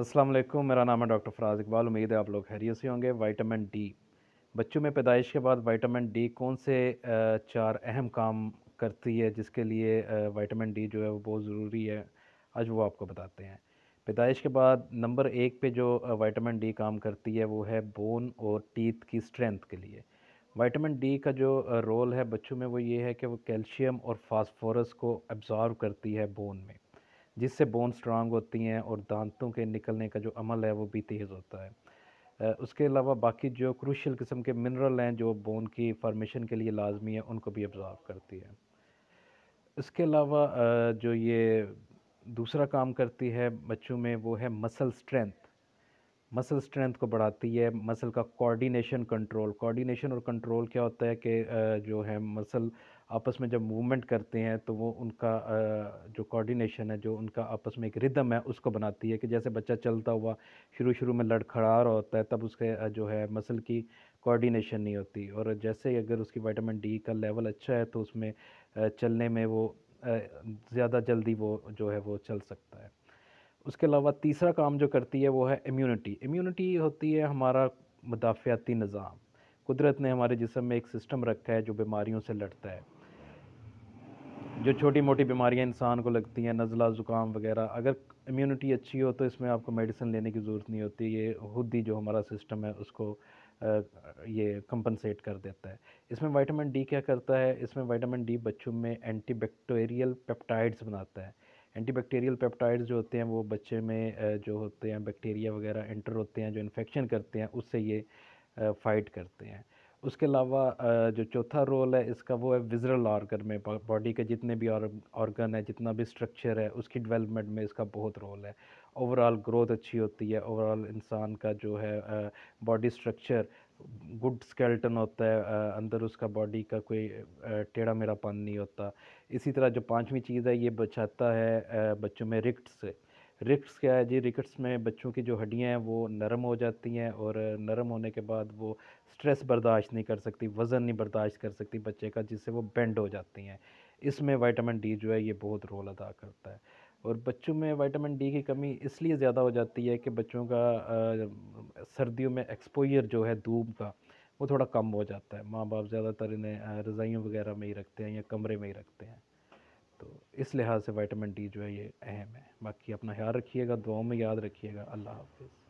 असलम मेरा नाम है डॉक्टर फराज इकबाल उम्मीद है आप लोग खैरियत से होंगे विटामिन डी बच्चों में पैदाइश के बाद विटामिन डी कौन से चार अहम काम करती है जिसके लिए वाइटामिन डी जो है वो बहुत ज़रूरी है आज वो आपको बताते हैं पैदाइश के बाद नंबर एक पे जो विटामिन डी काम करती है वो है बोन और टीथ की स्ट्रेंथ के लिए विटामिन डी का जो रोल है बच्चों में वो ये है कि वो कैल्शियम और फास्फोरस को एब्ज़ॉर्व करती है बोन में जिससे बोन स्ट्रांग होती हैं और दांतों के निकलने का जो अमल है वो भी तेज़ होता है उसके अलावा बाकी जो क्रूशल किस्म के मिनरल हैं जो बोन की फॉर्मेशन के लिए लाजमी है उनको भी ऑब्ज़र्व करती है इसके अलावा जो ये दूसरा काम करती है बच्चों में वो है मसल स्ट्रेंथ मसल स्ट्रेंथ को बढ़ाती है मसल का कोऑर्डिनेशन कंट्रोल कोऑर्डिनेशन और कंट्रोल क्या होता है कि जो है मसल आपस में जब मूवमेंट करते हैं तो वो उनका जो कोऑर्डिनेशन है जो उनका आपस में एक रिदम है उसको बनाती है कि जैसे बच्चा चलता हुआ शुरू शुरू में लड़खड़ा रहा होता है तब उसके जो है मसल की कोऑर्डिनेशन नहीं होती और जैसे अगर उसकी विटामिन डी का लेवल अच्छा है तो उसमें चलने में वो ज़्यादा जल्दी वो जो है वो चल सकता है उसके अलावा तीसरा काम जो करती है वो है इम्यूनिटी इम्यूनिटी होती है हमारा मदाफियाती निज़ाम कुदरत ने हमारे जिसम में एक सिस्टम रखा है जो बीमारियों से लड़ता है जो छोटी मोटी बीमारियां इंसान को लगती हैं नज़ला ज़ुकाम वगैरह अगर इम्यूनिटी अच्छी हो तो इसमें आपको मेडिसिन लेने की ज़रूरत नहीं होती ये खुद ही जो हमारा सिस्टम है उसको ये कंपनसेट कर देता है इसमें विटामिन डी क्या करता है इसमें विटामिन डी बच्चों में एंटीबैक्टीरियल पेप्टाइड्स बनाता है एंटीबैक्टीरियल पेप्टाइड्स जो होते हैं वो बच्चे में जो होते हैं बैक्टीरिया वगैरह एंटर होते हैं जो इन्फेक्शन करते हैं उससे ये फ़ाइट करते हैं उसके अलावा जो चौथा रोल है इसका वो है विजरल ऑर्गन में बॉडी के जितने भी ऑर्गन है जितना भी स्ट्रक्चर है उसकी डेवलपमेंट में इसका बहुत रोल है ओवरऑल ग्रोथ अच्छी होती है ओवरऑल इंसान का जो है बॉडी स्ट्रक्चर गुड स्केल्टन होता है अंदर उसका बॉडी का कोई टेढ़ा मेरा पान नहीं होता इसी तरह जो पांचवी चीज़ है ये बचाता है बच्चों में रिक्ट्स से रिक्ट्स क्या है जी रिक्ट्स में बच्चों की जो हड्डियाँ हैं वो नरम हो जाती हैं और नरम होने के बाद वो स्ट्रेस बर्दाश्त नहीं कर सकती वज़न नहीं बर्दाश्त कर सकती बच्चे का जिससे वो बेंड हो जाती हैं इसमें वाइटामिन डी जो है ये बहुत रोल अदा करता है और बच्चों में वाइटामिन डी की कमी इसलिए ज़्यादा हो जाती है कि बच्चों का सर्दियों में एक्सपोजर जो है धूप का वो थोड़ा कम हो जाता है माँ बाप ज़्यादातर इन्हें रज़ाइयों वगैरह में ही रखते हैं या कमरे में ही रखते हैं तो इस लिहाज से विटामिन डी जो है ये अहम है बाकी अपना ख्याल रखिएगा दुआओं में याद रखिएगा अल्लाह हाफिज़